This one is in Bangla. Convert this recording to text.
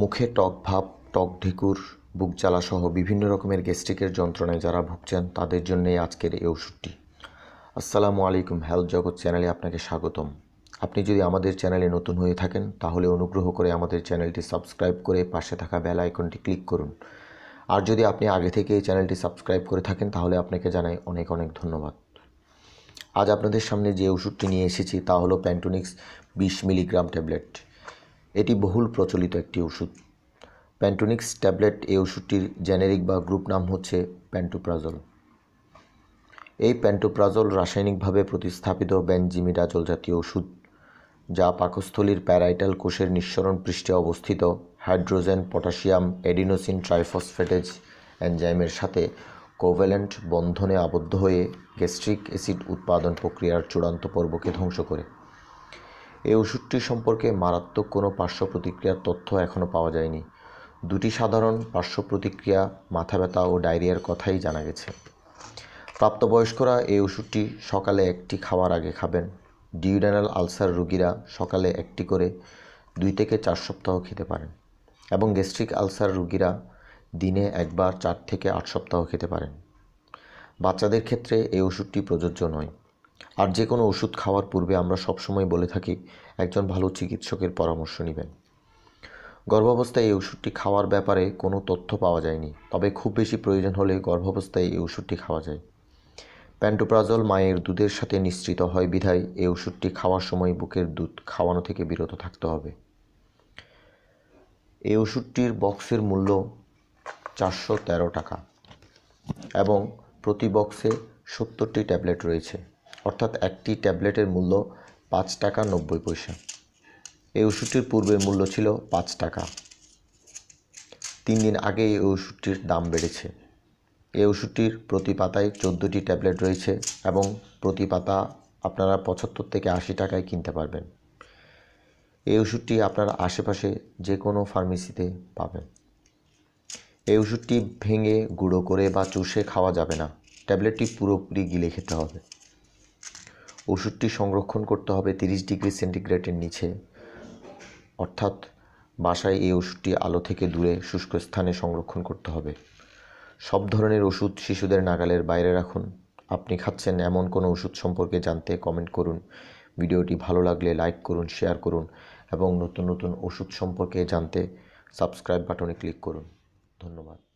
মুখে টক ভাব টক ঢেকুর বুক জ্বালাসহ বিভিন্ন রকমের গ্যাস্ট্রিকের যন্ত্রণায় যারা ভুগছেন তাদের জন্যে আজকের এই ওষুধটি আসসালামু আলাইকুম হেলথ জগৎ চ্যানেলে আপনাকে স্বাগতম আপনি যদি আমাদের চ্যানেলে নতুন হয়ে থাকেন তাহলে অনুগ্রহ করে আমাদের চ্যানেলটি সাবস্ক্রাইব করে পাশে থাকা বেল আইকনটি ক্লিক করুন আর যদি আপনি আগে থেকে এই চ্যানেলটি সাবস্ক্রাইব করে থাকেন তাহলে আপনাকে জানাই অনেক অনেক ধন্যবাদ আজ আপনাদের সামনে যে ওষুধটি নিয়ে এসেছি তা হলো প্যান্টোনিক্স বিশ মিলিগ্রাম ট্যাবলেট এটি বহুল প্রচলিত একটি ওষুধ প্যান্টোনিক্স ট্যাবলেট এই ওষুধটির জেনেরিক বা গ্রুপ নাম হচ্ছে প্যান্টোপ্রাজল এই প্যান্টোপ্রাজল রাসায়নিকভাবে প্রতিস্থাপিত ব্যানজিমিডাজল জাতীয় ওষুধ যা পাকস্থলীর প্যারাইটাল কোষের নিঃসরণ পৃষ্ঠে অবস্থিত হাইড্রোজেন পটাশিয়াম এডিনোসিন ট্রাইফসফেটেজ এনজাইমের সাথে কোভেলেন্ট বন্ধনে আবদ্ধ হয়ে গ্যাস্ট্রিক অ্যাসিড উৎপাদন প্রক্রিয়ার চূড়ান্ত পর্বকে ধ্বংস করে এই ওষুধটি সম্পর্কে মারাত্মক কোনো পার্শ্ব প্রতিক্রিয়ার তথ্য এখনও পাওয়া যায়নি দুটি সাধারণ পার্শ্ব প্রতিক্রিয়া মাথা ব্যথা ও ডায়রিয়ার কথাই জানা গেছে প্রাপ্তবয়স্করা এই ওষুধটি সকালে একটি খাওয়ার আগে খাবেন ডিউডানাল আলসার রোগীরা সকালে একটি করে দুই থেকে চার সপ্তাহ খেতে পারেন এবং গ্যাস্ট্রিক আলসার রোগীরা দিনে একবার চার থেকে আট সপ্তাহ খেতে পারেন বাচ্চাদের ক্ষেত্রে এই ওষুধটি প্রযোজ্য নয় আর যে কোনো ওষুধ খাওয়ার পূর্বে আমরা সবসময় বলে থাকি একজন ভালো চিকিৎসকের পরামর্শ নেবেন গর্ভাবস্থায় এই ওষুধটি খাওয়ার ব্যাপারে কোনো তথ্য পাওয়া যায়নি তবে খুব বেশি প্রয়োজন হলে গর্ভাবস্থায় এই ওষুধটি খাওয়া যায় প্যান্টোপ্রাজল মায়ের দুধের সাথে নিশ্চিত হয় বিধায় এই ওষুধটি খাওয়ার সময় বুকের দুধ খাওয়ানো থেকে বিরত থাকতে হবে এই ওষুধটির বক্সের মূল্য চারশো টাকা এবং প্রতি বক্সে সত্তরটি ট্যাবলেট রয়েছে অর্থাৎ একটি ট্যাবলেটের মূল্য পাঁচ টাকা নব্বই পয়সা এই ওষুধটির পূর্বের মূল্য ছিল পাঁচ টাকা তিন দিন আগে এই ওষুধটির দাম বেড়েছে এই ওষুধটির প্রতি পাতায় চোদ্দোটি ট্যাবলেট রয়েছে এবং প্রতি পাতা আপনারা পঁচাত্তর থেকে আশি টাকায় কিনতে পারবেন এই ওষুধটি আপনারা আশেপাশে যে কোনো ফার্মেসিতে পাবেন এই ওষুধটি ভেঙে গুঁড়ো করে বা চুষে খাওয়া যাবে না ট্যাবলেটটি পুরোপুরি গিলে খেতে হবে ওষুধটি সংরক্ষণ করতে হবে তিরিশ ডিগ্রি সেন্টিগ্রেডের নিচে অর্থাৎ বাসায় এই ওষুধটি আলো থেকে দূরে শুষ্ক স্থানে সংরক্ষণ করতে হবে সব ধরনের ওষুধ শিশুদের নাগালের বাইরে রাখুন আপনি খাচ্ছেন এমন কোনো ওষুধ সম্পর্কে জানতে কমেন্ট করুন ভিডিওটি ভালো লাগলে লাইক করুন শেয়ার করুন এবং নতুন নতুন ওষুধ সম্পর্কে জানতে সাবস্ক্রাইব বাটনে ক্লিক করুন ধন্যবাদ